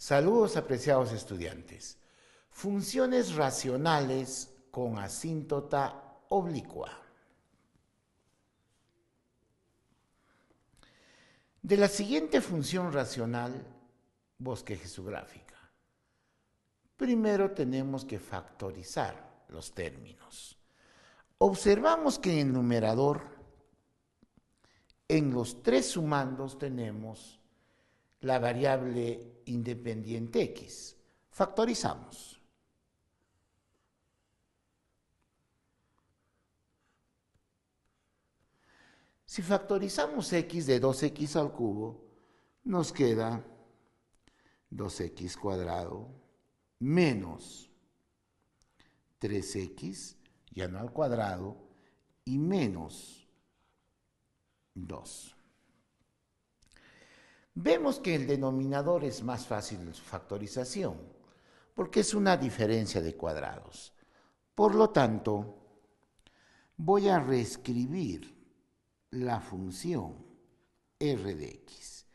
Saludos apreciados estudiantes. Funciones racionales con asíntota oblicua. De la siguiente función racional, gráfica. primero tenemos que factorizar los términos. Observamos que en el numerador, en los tres sumandos tenemos la variable independiente x. Factorizamos. Si factorizamos x de 2x al cubo, nos queda 2x cuadrado menos 3x, ya no al cuadrado, y menos 2. Vemos que el denominador es más fácil en su factorización, porque es una diferencia de cuadrados. Por lo tanto, voy a reescribir la función r de x.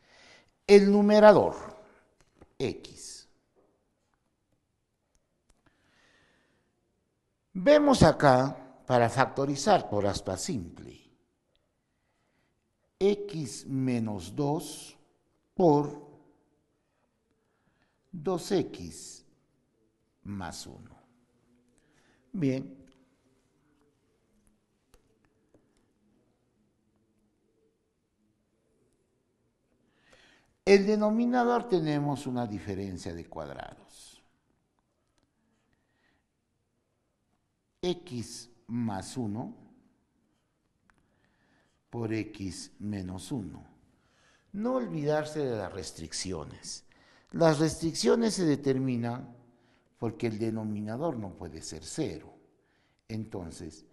El numerador, x. Vemos acá, para factorizar por aspa simple, x menos 2 por 2x más 1. Bien. El denominador tenemos una diferencia de cuadrados. x más 1 por x menos 1 no olvidarse de las restricciones. Las restricciones se determinan porque el denominador no puede ser cero. Entonces,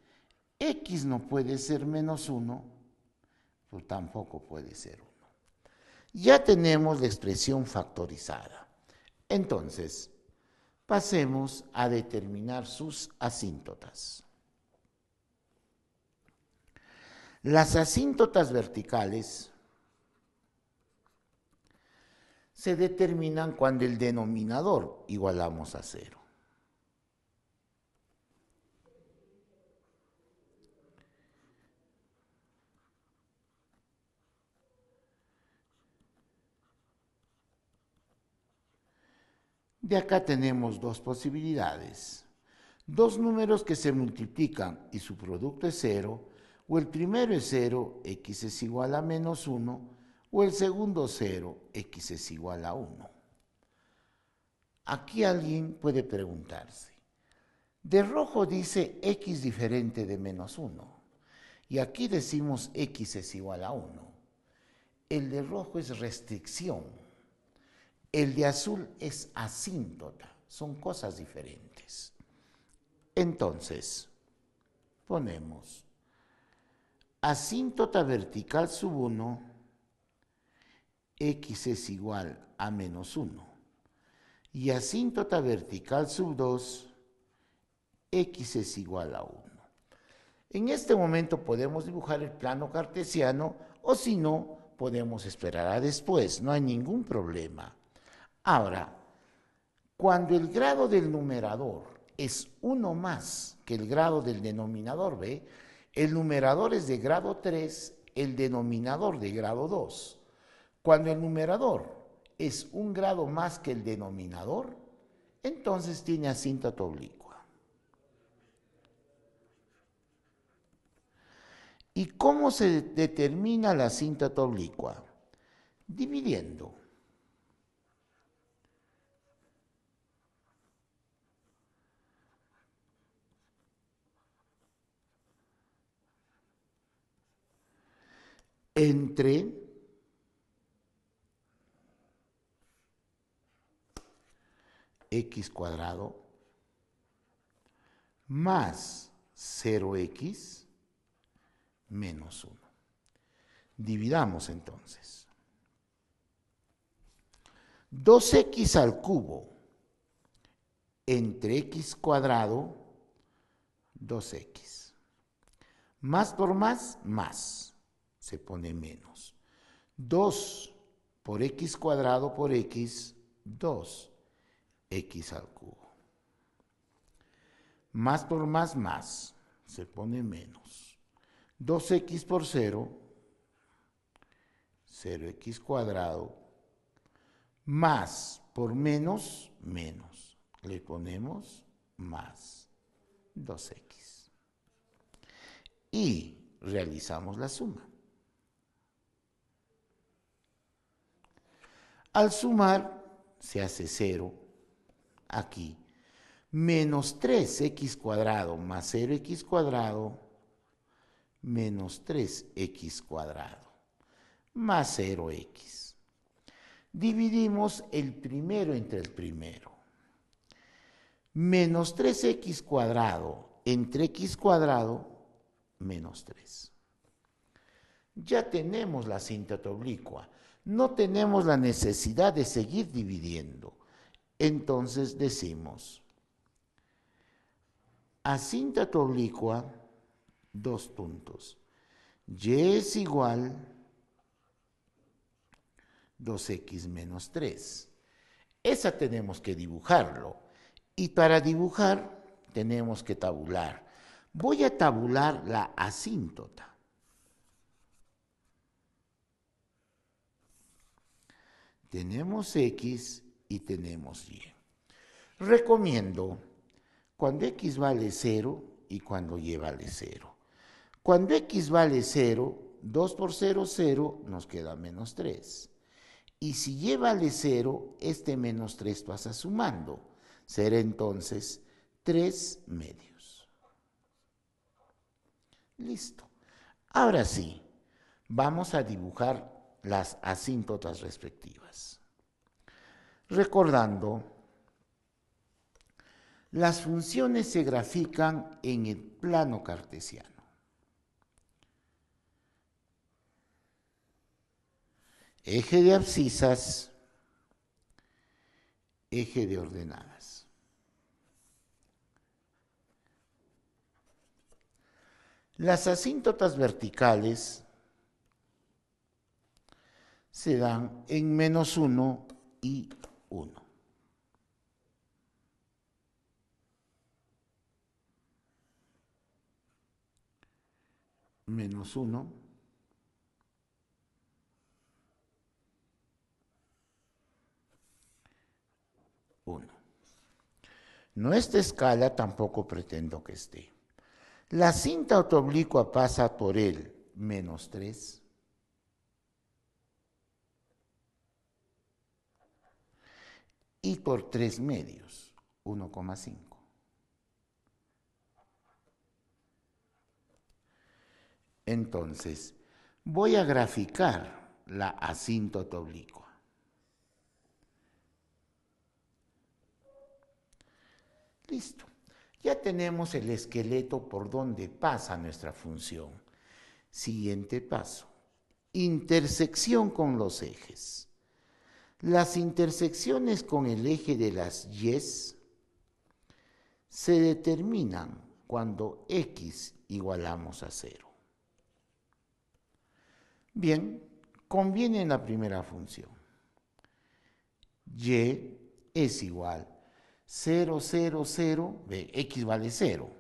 x no puede ser menos 1, pero pues tampoco puede ser 1. Ya tenemos la expresión factorizada. Entonces, pasemos a determinar sus asíntotas. Las asíntotas verticales se determinan cuando el denominador igualamos a cero. De acá tenemos dos posibilidades. Dos números que se multiplican y su producto es cero, o el primero es cero, x es igual a menos 1, o el segundo cero, x es igual a 1. Aquí alguien puede preguntarse, de rojo dice x diferente de menos 1, y aquí decimos x es igual a 1. El de rojo es restricción, el de azul es asíntota, son cosas diferentes. Entonces, ponemos asíntota vertical sub 1 x es igual a menos 1. Y asíntota vertical sub 2, x es igual a 1. En este momento podemos dibujar el plano cartesiano o si no, podemos esperar a después, no hay ningún problema. Ahora, cuando el grado del numerador es 1 más que el grado del denominador, b, El numerador es de grado 3, el denominador de grado 2. Cuando el numerador es un grado más que el denominador, entonces tiene asíntota oblicua. ¿Y cómo se determina la asíntota oblicua? Dividiendo. entre x cuadrado más 0x menos 1. Dividamos entonces. 2x al cubo entre x cuadrado, 2x. Más por más, más. Se pone menos. 2 por x cuadrado por x, 2 x al cubo. Más por más, más, se pone menos. 2x por 0, 0x cuadrado, más por menos, menos. Le ponemos más 2x. Y realizamos la suma. Al sumar se hace 0 aquí. Menos 3x cuadrado más 0x cuadrado menos 3x cuadrado más 0x. Dividimos el primero entre el primero. Menos 3x cuadrado entre x cuadrado menos 3. Ya tenemos la cinta oblicua. No tenemos la necesidad de seguir dividiendo. Entonces decimos, asíntota oblicua, dos puntos. Y es igual 2x menos 3. Esa tenemos que dibujarlo. Y para dibujar tenemos que tabular. Voy a tabular la asíntota. Tenemos x y tenemos Y. Recomiendo cuando X vale 0 y cuando Y vale 0. Cuando X vale 0, 2 por 0, 0, nos queda menos 3. Y si Y vale 0, este menos 3 pasa sumando. Será entonces 3 medios. Listo. Ahora sí, vamos a dibujar las asíntotas respectivas. Recordando, las funciones se grafican en el plano cartesiano. Eje de abscisas, eje de ordenadas. Las asíntotas verticales se dan en menos 1 y 1. Menos 1. 1. No esta escala tampoco pretendo que esté. La cinta auto-oblicua pasa por él menos 3. y por tres medios, 1,5. Entonces, voy a graficar la asíntota oblicua. Listo. Ya tenemos el esqueleto por donde pasa nuestra función. Siguiente paso. Intersección con los ejes. Las intersecciones con el eje de las Y se determinan cuando x igualamos a cero. Bien, conviene en la primera función. y es igual 0, 0, 0, x vale 0.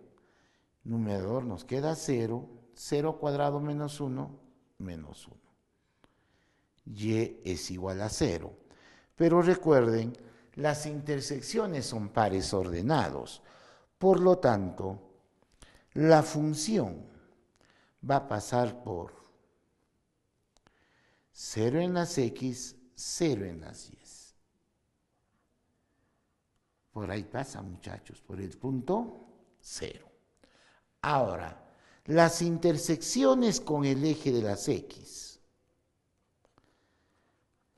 Numerador nos queda 0, 0 cuadrado menos 1, menos 1. y es igual a 0. Pero recuerden, las intersecciones son pares ordenados. Por lo tanto, la función va a pasar por 0 en las X, 0 en las Y. Por ahí pasa, muchachos, por el punto 0. Ahora, las intersecciones con el eje de las X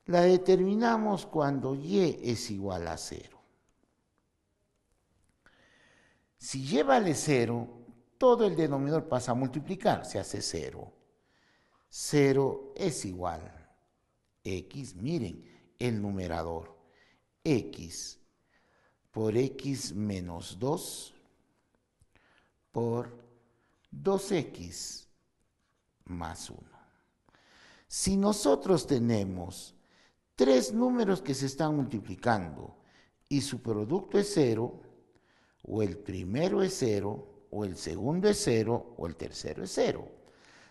la determinamos cuando y es igual a cero. Si y vale cero, todo el denominador pasa a multiplicar, se hace cero. Cero es igual a x, miren el numerador, x por x menos 2 por 2x más 1. Si nosotros tenemos tres números que se están multiplicando y su producto es cero, o el primero es cero, o el segundo es cero, o el tercero es cero.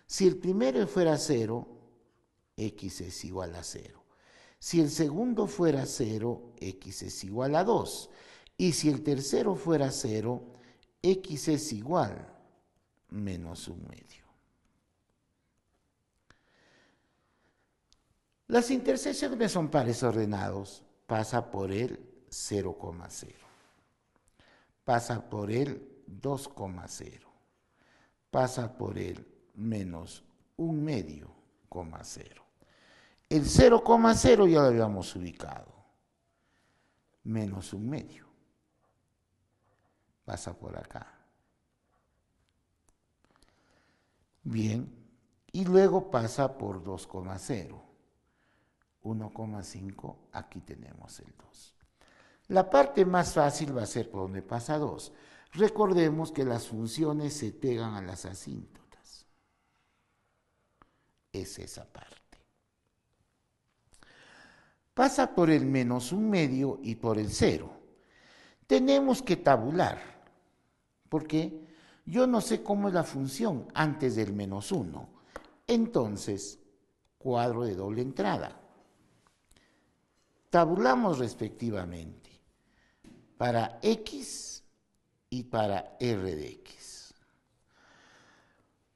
Si el primero fuera cero, x es igual a cero. Si el segundo fuera cero, x es igual a 2. Y si el tercero fuera cero, x es igual menos un medio. Las intersecciones son pares ordenados. Pasa por el 0,0. Pasa por el 2,0. Pasa por el menos un medio, El 0,0 ya lo habíamos ubicado. Menos un medio. Pasa por acá. Bien. Y luego pasa por 2,0 1,5, aquí tenemos el 2. La parte más fácil va a ser por donde pasa 2. Recordemos que las funciones se pegan a las asíntotas. Es esa parte. Pasa por el menos un medio y por el cero. Tenemos que tabular, porque yo no sé cómo es la función antes del menos 1. Entonces, cuadro de doble entrada tabulamos respectivamente para X y para R de X.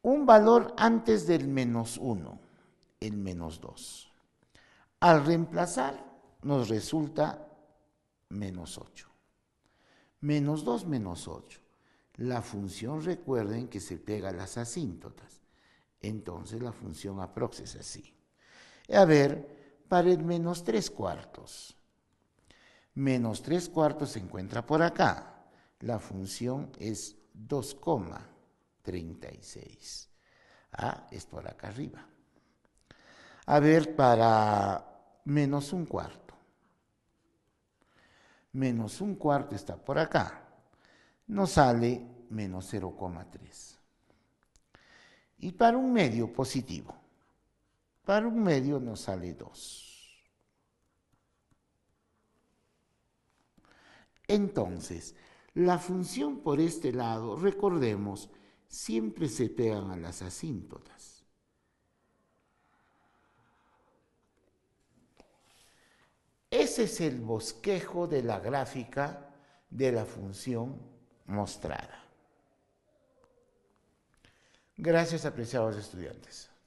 Un valor antes del menos 1, el menos 2. Al reemplazar nos resulta menos 8. Menos 2 menos 8. La función, recuerden que se pega a las asíntotas. Entonces la función aproxima es así. A ver, para el menos 3 cuartos. Menos 3 cuartos se encuentra por acá. La función es 2,36. Ah, es por acá arriba. A ver, para menos un cuarto. Menos un cuarto está por acá. Nos sale menos 0,3. Y para un medio positivo. Para un medio nos sale dos. Entonces, la función por este lado, recordemos, siempre se pegan a las asíntotas. Ese es el bosquejo de la gráfica de la función mostrada. Gracias, apreciados estudiantes.